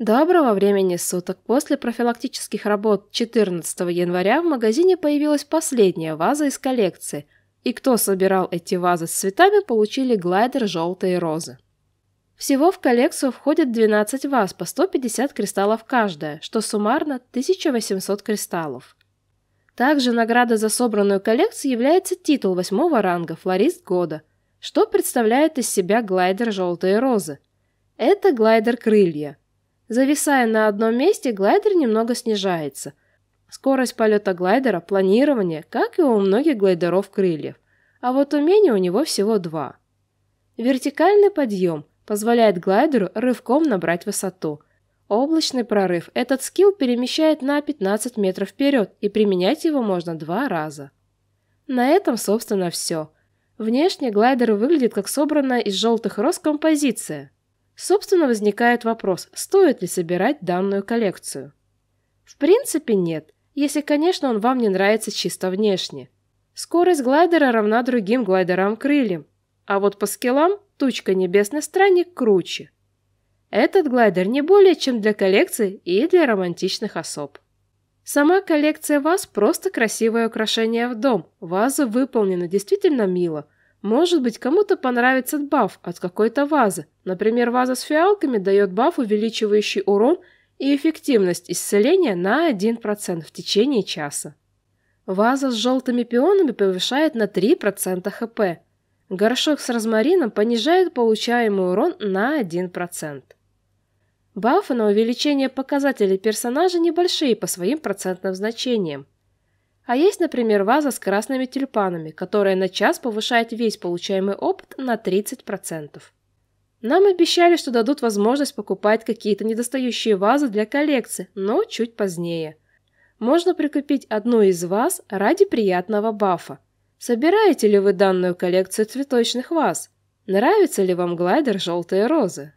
Доброго времени суток. После профилактических работ 14 января в магазине появилась последняя ваза из коллекции, и кто собирал эти вазы с цветами, получили глайдер «Желтые розы». Всего в коллекцию входит 12 ваз по 150 кристаллов каждая, что суммарно 1800 кристаллов. Также награда за собранную коллекцию является титул восьмого ранга «Флорист года», что представляет из себя глайдер «Желтые розы». Это глайдер «Крылья», Зависая на одном месте, глайдер немного снижается. Скорость полета глайдера, планирование, как и у многих глайдеров крыльев. А вот умения у него всего два. Вертикальный подъем позволяет глайдеру рывком набрать высоту. Облачный прорыв этот скилл перемещает на 15 метров вперед, и применять его можно два раза. На этом, собственно, все. Внешне глайдер выглядит как собранная из желтых роз композиция – Собственно, возникает вопрос, стоит ли собирать данную коллекцию. В принципе, нет, если, конечно, он вам не нравится чисто внешне. Скорость глайдера равна другим глайдерам-крыльям, а вот по скиллам тучка Небесный Странник круче. Этот глайдер не более чем для коллекции и для романтичных особ. Сама коллекция ваз просто красивое украшение в дом. Вазы выполнены действительно мило – может быть, кому-то понравится баф от какой-то вазы. Например, ваза с фиалками дает баф, увеличивающий урон и эффективность исцеления на 1% в течение часа. Ваза с желтыми пионами повышает на 3% хп. Горшок с розмарином понижает получаемый урон на 1%. Бафы на увеличение показателей персонажа небольшие по своим процентным значениям. А есть, например, ваза с красными тюльпанами, которая на час повышает весь получаемый опыт на 30%. Нам обещали, что дадут возможность покупать какие-то недостающие вазы для коллекции, но чуть позднее. Можно прикупить одну из ваз ради приятного бафа. Собираете ли вы данную коллекцию цветочных ваз? Нравится ли вам глайдер «Желтые розы»?